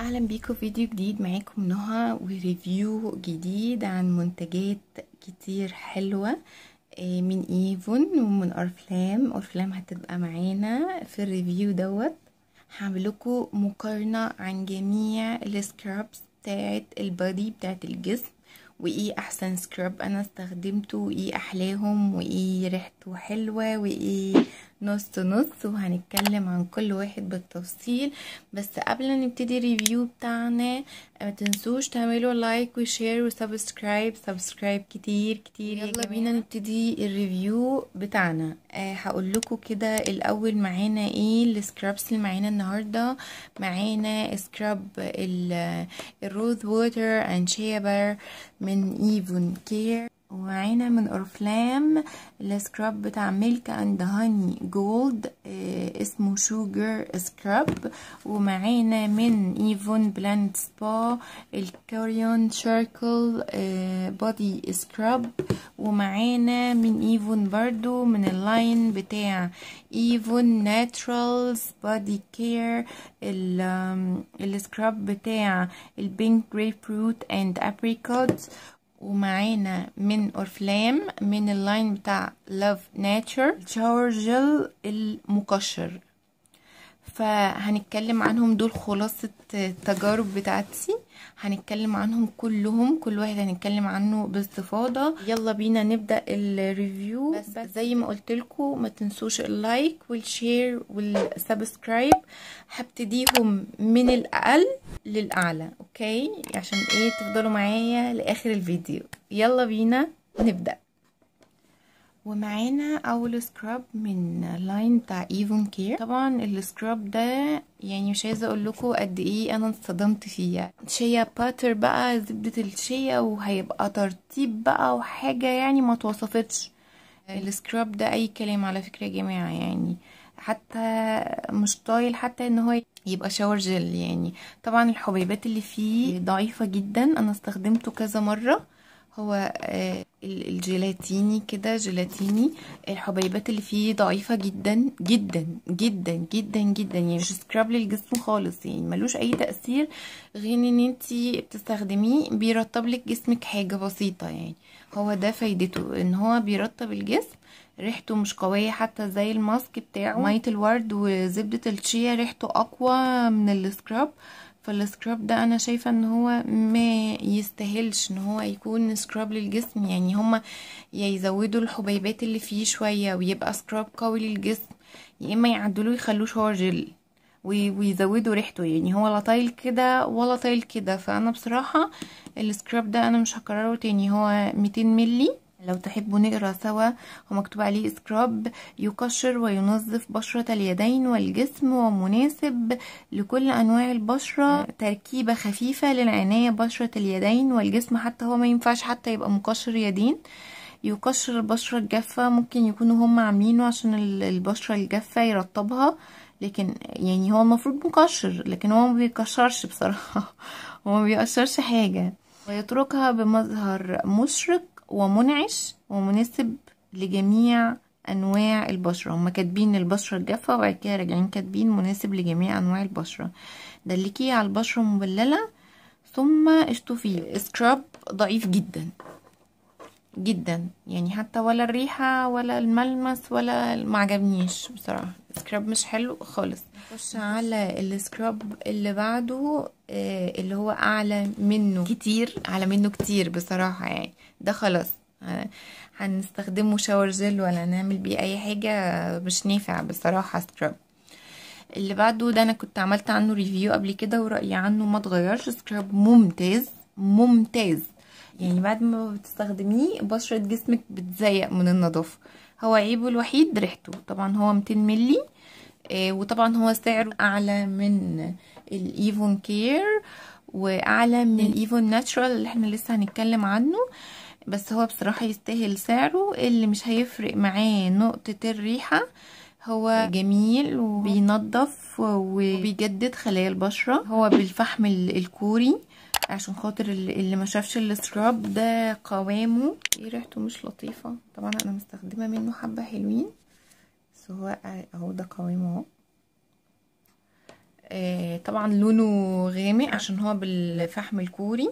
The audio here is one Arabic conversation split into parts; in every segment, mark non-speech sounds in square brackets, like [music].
اهلا بيكم فيديو جديد معاكم نهى وريفيو جديد عن منتجات كتير حلوة آه، من ايفون ومن اورفلام اورفلام هتبقى معانا في الريفيو دوت هعمل مقارنة عن جميع السكرابس بتاعت البادي بتاعت الجسم وايه احسن سكراب انا استخدمته وايه احلاهم وايه ريحته حلوة وايه نص نص وهنتكلم عن كل واحد بالتفصيل بس قبل ما نبتدي ريفيو بتاعنا آه، ما تنسوش تعملوا لايك وشير وسبسكرايب سبسكرايب كتير كتير يلا بينا نبتدي الريفيو بتاعنا آه، هقول لكم كده الاول معانا ايه السكرابس اللي معانا النهارده معانا سكراب الروز ووتر اند شيا بار من ايفون كير ومعانا من اورفلام السكراب بتاع ميلك اند هاني جولد آه، اسمه شوجر سكراب ومعانا من ايفون بلاند سبا الكوريون شيركل آه، بودي سكراب ومعانا من ايفون برضو من اللاين بتاع ايفون ناتشرالز بودي كير السكراب بتاع البينك جريب روت اند ابريكوت ومعانا من اورفلام من اللاين بتاع لاف ناتشر جل المقشر فهنتكلم عنهم دول خلاصة التجارب بتاعتي هنتكلم عنهم كلهم كل واحد هنتكلم عنه باستفاضة يلا بينا نبدأ الريفيو بس, بس زي ما قلتلكو ما تنسوش اللايك والشير والسبسكرايب هبتديهم من الأقل للأعلى اوكي عشان ايه تفضلوا معايا لآخر الفيديو يلا بينا نبدأ ومعانا اول سكراب من لاين بتاع ايفون كير طبعا السكراب ده يعني مش عايزه اقول لكم قد ايه انا انصدمت فيه شيا باتر بقى زبده الشيا وهيبقى ترطيب بقى وحاجه يعني ما توصفتش السكراب ده اي كلام على فكره يا جماعه يعني حتى مش طايل حتى ان هو يبقى شاور جل يعني طبعا الحبيبات اللي فيه ضعيفه جدا انا استخدمته كذا مره هو آه، الجيلاتيني كده جيلاتيني الحبيبات اللي فيه ضعيفه جدا جدا جدا جدا جدا يعني مش سكراب للجسم خالص يعني ملوش اي تاثير غير ان انت بتستخدميه بيرطب لك جسمك حاجه بسيطه يعني هو ده فايدته ان هو بيرطب الجسم ريحته مش قويه حتى زي الماسك بتاعه ميه الورد وزبده الشيا ريحته اقوى من السكراب فالسكراب ده انا شايفة ان هو ما يستهلش ان هو يكون سكراب للجسم يعني هما يا يزودوا الحبيبات اللي فيه شوية ويبقى سكراب قوي للجسم يا اما يعدلوه يخلوه شاور جل ويزودوا ريحته يعني هو لا طايل كده ولا طايل كده فانا بصراحة السكراب ده انا مش هكرره تاني هو 200 ملي لو تحبوا نقرا سوا ومكتوب عليه سكراب يقشر وينظف بشرة اليدين والجسم ومناسب لكل أنواع البشرة تركيبة خفيفة للعناية بشرة اليدين والجسم حتى هو ما ينفعش حتى يبقى مقشر يدين يقشر البشرة الجافة ممكن يكونوا هم عاملينه عشان البشرة الجافة يرطبها لكن يعني هو المفروض مقشر لكن هو ما بيقشرش بصراحة [laughs] هو ما بيقشرش حاجة ويتركها بمظهر مشرق ومنعش ومناسب لجميع انواع البشره هما كاتبين البشره الجافه وبعد كده راجعين كاتبين مناسب لجميع انواع البشره دلكيه على البشره المبلله ثم اشطفيه سكراب ضعيف جدا جدا يعني حتى ولا الريحه ولا الملمس ولا ما عجبنيش بصراحه سكراب مش حلو خالص نخش على السكراب اللي بعده آه، اللي هو اعلى منه كتير اعلى منه كتير بصراحه يعني ده خلاص آه، هنستخدمه شاور جل ولا نعمل بيه اي حاجه مش نافع بصراحه سكراب اللي بعده ده انا كنت عملت عنه ريفيو قبل كده ورايي عنه ما اتغيرش سكراب ممتاز ممتاز يعني بعد ما بتستخدميه بشرة جسمك بتزيق من النظافة هو عيبه الوحيد ريحته طبعا هو 200 ملي آه، وطبعا هو سعره اعلى من الايفون كير واعلى من الايفون ناتشرال اللي احنا لسه هنتكلم عنه بس هو بصراحه يستاهل سعره اللي مش هيفرق معاه نقطه الريحه هو جميل وبينظف وبيجدد خلايا البشره هو بالفحم الكوري عشان خاطر اللي ما شافش السكراب ده قوامه ايه ريحته مش لطيفه طبعا انا مستخدمه منه حبه حلوين بس هو اهو ده قوامه اهو آه، طبعا لونه غامق عشان هو بالفحم الكوري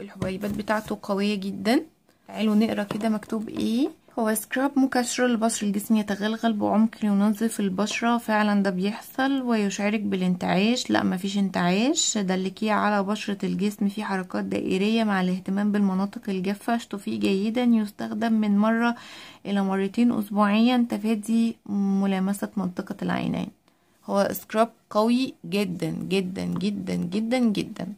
الحبيبات بتاعته قوية جدا تعالوا نقرا كده مكتوب ايه هو سكراب مكسر لبشر الجسم يتغلغل بعمق ينظف البشرة فعلا ده بيحصل ويشعرك بالانتعاش لا مفيش انتعاش دلكيه على بشرة الجسم في حركات دائرية مع الاهتمام بالمناطق الجافة اشطفيه جيدا يستخدم من مرة الى مرتين اسبوعيا تفادي ملامسة منطقة العينين هو سكراب قوي جدا جدا جدا جدا جدا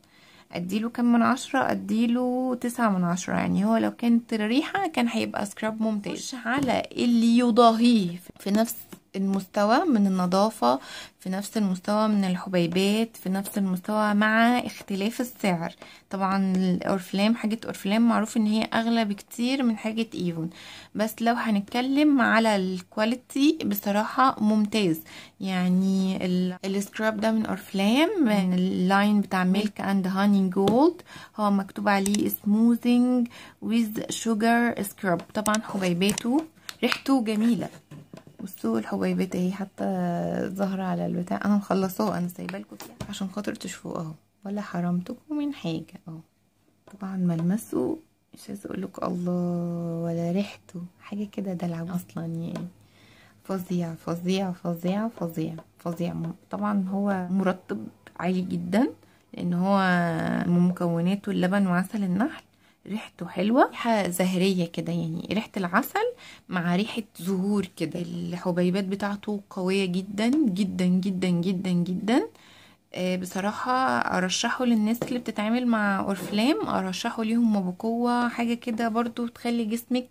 اديله كام من عشرة اديله تسعة من عشرة يعني هو لو كانت ريحة كان هيبقى سكراب ممتاز على اللي يضاهيه في نفس المستوى من النظافة في نفس المستوى من الحبيبات في نفس المستوى مع اختلاف السعر طبعا الاورفلام حاجة اورفلام معروف ان هي اغلى بكتير من حاجة ايفون بس لو هنتكلم على الكواليتي بصراحة ممتاز يعني السكراب ده من اورفلام من اللاين بتاع ميلك اند هاني جولد هو مكتوب عليه سموزنج ويز شوجر سكراب طبعا حبيباته ريحته جميله بصوا الحبيبات اهي حتى ظاهرة على البتاع انا مخلصاه انا لكم فيها عشان خاطر تشوفوه اهو ولا حرمتكم من حاجة اهو طبعا ملمسه مش عايزه اقولك الله ولا ريحته حاجه كده دلع اصلا يعني فظيع فظيع فظيع فظيع فظيع طبعا هو مرطب عالي جدا لان هو مكوناته اللبن وعسل النحل ريحته حلوه ريحه زهريه كده يعني ريحه العسل مع ريحه زهور كده الحبيبات بتاعته قويه جدا جدا جدا جدا جدا آه، بصراحة أرشحه للناس اللي بتتعامل مع أورفلام أرشحه ليهم بقوة حاجة كده برضو تخلي جسمك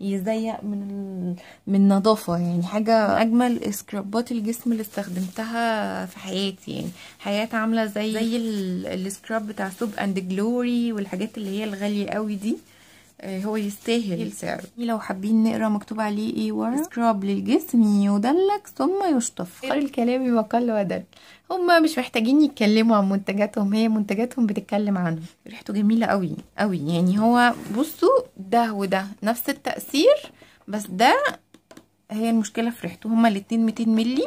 يزيق من من نظافة يعني حاجة أجمل سكرابات الجسم اللي استخدمتها في حياتي يعني حياتي عاملة زي زي السكراب بتاع سوب أند جلوري والحاجات اللي هي الغالية قوي دي آه، هو يستاهل سعره يعني لو حابين نقرا مكتوب عليه ايه ورا سكراب للجسم يدلك ثم يشطف خير الكلام يقل ودل هما مش محتاجين يتكلموا عن منتجاتهم هي منتجاتهم بتتكلم عنهم ريحته جميله قوي قوي يعني هو بصوا ده وده نفس التاثير بس ده هي المشكله في ريحته هما الاتنين 200 مللي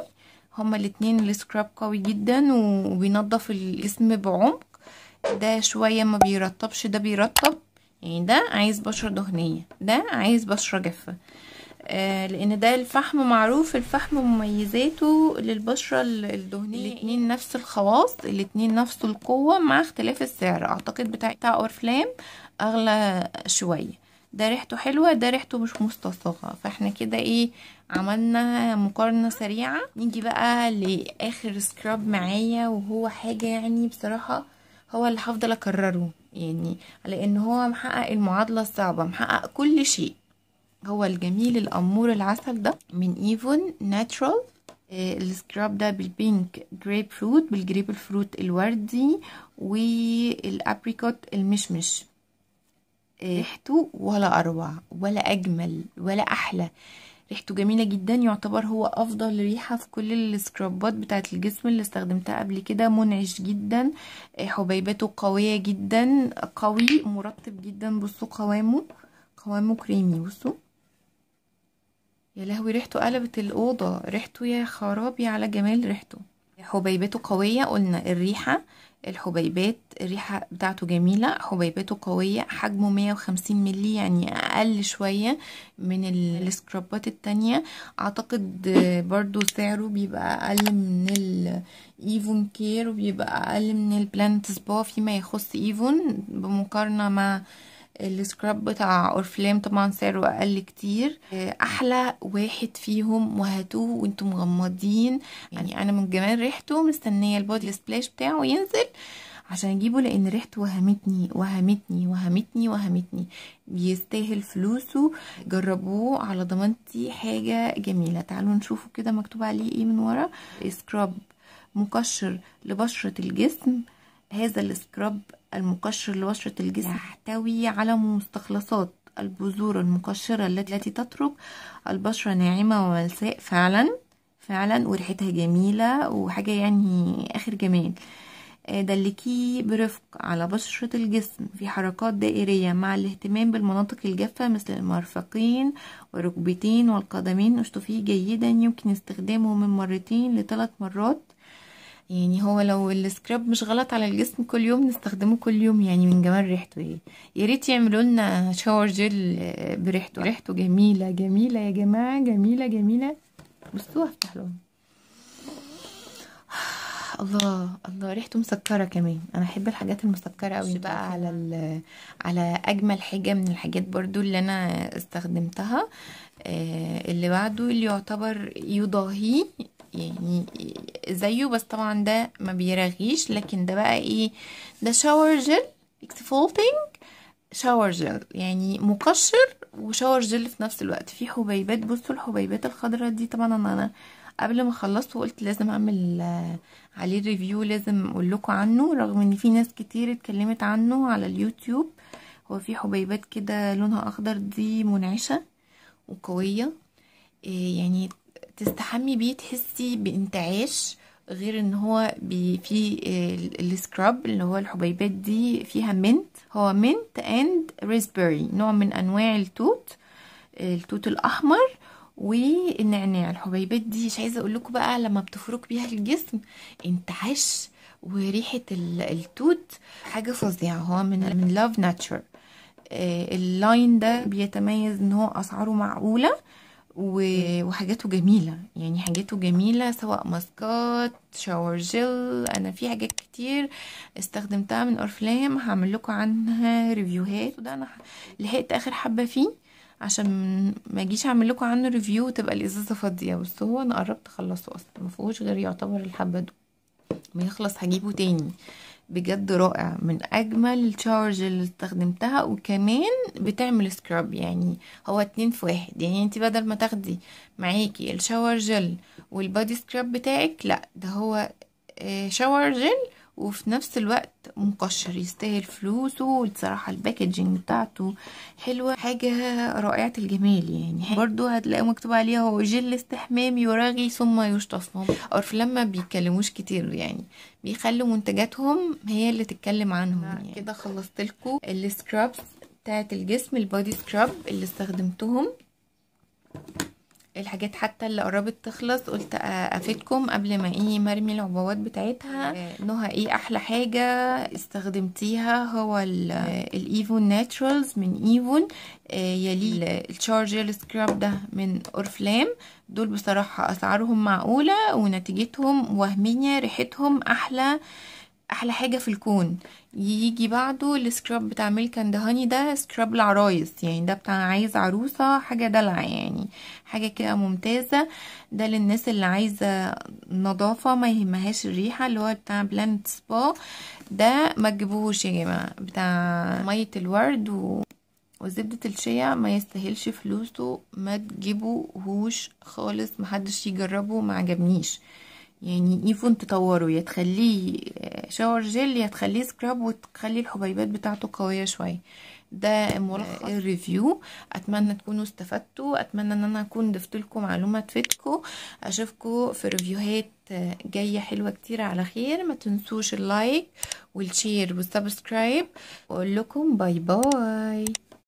هما الاتنين السكراب قوي جدا وبينضف الجسم بعمق ده شويه ما بيرطبش ده بيرطب يعني ده عايز بشرة دهنية ده عايز بشرة جافة آه لان ده الفحم معروف الفحم مميزاته للبشرة الدهنية إيه؟ الاتنين نفس الخواص الاتنين نفس القوة مع اختلاف السعر اعتقد بتاع بتاع اورفلام اغلى شوية ده ريحته حلوة ده ريحته مش مستصاغة فاحنا كده ايه عملنا مقارنة سريعة نيجي بقى لآخر سكراب معايا وهو حاجة يعني بصراحة هو اللي هفضل اكرره يعني لان هو محقق المعادله الصعبه محقق كل شيء هو الجميل الامور العسل ده من ايفون آه، ناتشرال السكراب ده بالبينك جريب فروت بالجريب الفروت الوردي والابريكوت المشمش ريحته آه، ولا اروع ولا اجمل ولا احلى ريحته جميله جدا يعتبر هو افضل ريحه في كل السكرابات بتاعه الجسم اللي استخدمتها قبل كده منعش جدا آه، حبيباته قويه جدا قوي مرطب جدا بصوا قوامه قوامه كريمي بصوا يا لهوي ريحته قلبت الاوضه ريحته يا خرابي على جمال ريحته حبيبته قويه قلنا الريحه الحبيبات الريحة بتاعته جميلة حبيباته قوية حجمه 150 ملي يعني أقل شوية من السكرابات التانية أعتقد برضو سعره بيبقى أقل من الايفون كير وبيبقى أقل من البلانت سبا فيما يخص ايفون بمقارنة مع السكراب بتاع اورفلام طبعا سعره اقل كتير آه، احلى واحد فيهم وهاتوه وانتم مغمضين يعني انا من جمال ريحته مستنيه البودي سبلاش بتاعه ينزل عشان اجيبه لان ريحته وهمتني وهمتني وهمتني وهمتني بيستاهل فلوسه جربوه على ضمانتي حاجه جميله تعالوا نشوفوا كده مكتوب عليه ايه من ورا سكراب مقشر لبشره الجسم هذا السكراب المقشر لبشرة الجسم نعم. يحتوي على مستخلصات البذور المقشرة التي تترك البشرة ناعمة وملساء فعلا فعلا وريحتها جميلة وحاجة يعني آخر جمال آه، دلكيه برفق على بشرة الجسم في حركات دائرية مع الاهتمام بالمناطق الجافة مثل المرفقين والركبتين والقدمين اشطفيه جيدا يمكن استخدامه من مرتين لثلاث مرات يعني هو لو السكراب مش غلط على الجسم كل يوم نستخدمه كل يوم يعني من جمال ريحته يعني يا ريت يعملوا لنا شاور آه، جيل بريحته ريحته جميله جميله يا جماعه جميله جميله بصوا افتح لهم [sighs] الله الله ريحته مسكره كمان انا احب الحاجات المسكره قوي بقى على على اجمل حاجه من الحاجات برضو اللي انا استخدمتها آه، اللي بعده اللي يعتبر يضاهيه يعني زيه بس طبعا ده ما بيرغيش لكن ده بقى ايه ده شاور جل اكسفولتنج شاور جل يعني مقشر وشاور جل في نفس الوقت في حبيبات بصوا الحبيبات الخضراء دي طبعا انا, أنا قبل ما خلصت وقلت لازم اعمل آه، عليه ريفيو لازم اقول لكم عنه رغم ان في ناس كتير اتكلمت عنه على اليوتيوب هو في حبيبات كده لونها اخضر دي منعشه وقويه آه، يعني تستحمي بيه تحسي بانتعاش غير ان هو في آه، السكراب اللي هو الحبيبات دي فيها منت هو منت اند ريسبيري نوع من انواع التوت آه، التوت الاحمر والنعناع الحبيبات دي مش عايزه اقول لكم بقى لما بتفرك بيها الجسم انتعاش وريحه التوت حاجه فظيعه هو من من لاف ناتشر اللاين ده بيتميز ان هو اسعاره معقوله و... وحاجاته جميله يعني حاجاته جميله سواء ماسكات شاور جيل انا في حاجات كتير استخدمتها من اورفلام هعمل لكم عنها ريفيوهات وده انا لحقت اخر حبه فيه عشان ما اجيش اعمل لكم عنه ريفيو وتبقى الازازه فاضيه بس هو انا قربت اخلصه اصلا ما فيهوش غير يعتبر الحبه دول ما يخلص هجيبه تاني بجد رائع من اجمل الشاورز اللي استخدمتها وكمان بتعمل سكراب يعني هو اتنين في واحد يعني انت بدل ما تاخدي معاكي الشاور جل والبادي سكراب بتاعك لا ده هو شاور آه، جل وفي نفس الوقت مقشر يستاهل فلوسه والصراحة الباكجينج بتاعته حلوة حاجة رائعة الجمال يعني برضو هتلاقي مكتوب عليها هو جل استحمام يراغي ثم يشطف عرف لما بيتكلموش كتير يعني بيخلوا منتجاتهم هي اللي تتكلم عنهم نعم، يعني. كده خلصت لكم السكرابس بتاعت الجسم البودي سكراب اللي استخدمتهم الحاجات حتى اللي قربت تخلص قلت افيدكم قبل ما ايه مرمي العبوات بتاعتها نهى ايه احلى حاجه استخدمتيها هو الايفون ناتشرالز من ايفون يلي الشارجر سكراب ده من اورفلام دول بصراحه اسعارهم معقوله ونتيجتهم وهميه ريحتهم احلى احلى حاجه في الكون يجي بعده السكراب بتاع ميلك اند هاني ده سكراب العرايس يعني ده بتاع عايز عروسه حاجه دلع يعني حاجه كده ممتازه ده للناس اللي عايزه نظافه ما يهمهاش الريحه اللي هو بتاع بلانت سبا ده ما تجيبوهوش يا جماعه بتاع ميه الورد و... وزبدة الشيا ما يستاهلش فلوسه ما تجيبوهوش خالص محدش يجربه ما عجبنيش يعني نيفون تطوره يا تخليه آه، شاور جيل يا تخليه سكراب وتخلي الحبيبات بتاعته قويه شويه ده ملخص آه، الريفيو اتمنى تكونوا استفدتوا اتمنى ان انا اكون ضفت لكم معلومه تفيدكم اشوفكم في ريفيوهات آه، جايه حلوه كتير على خير ما تنسوش اللايك والشير والسبسكرايب اقول لكم باي باي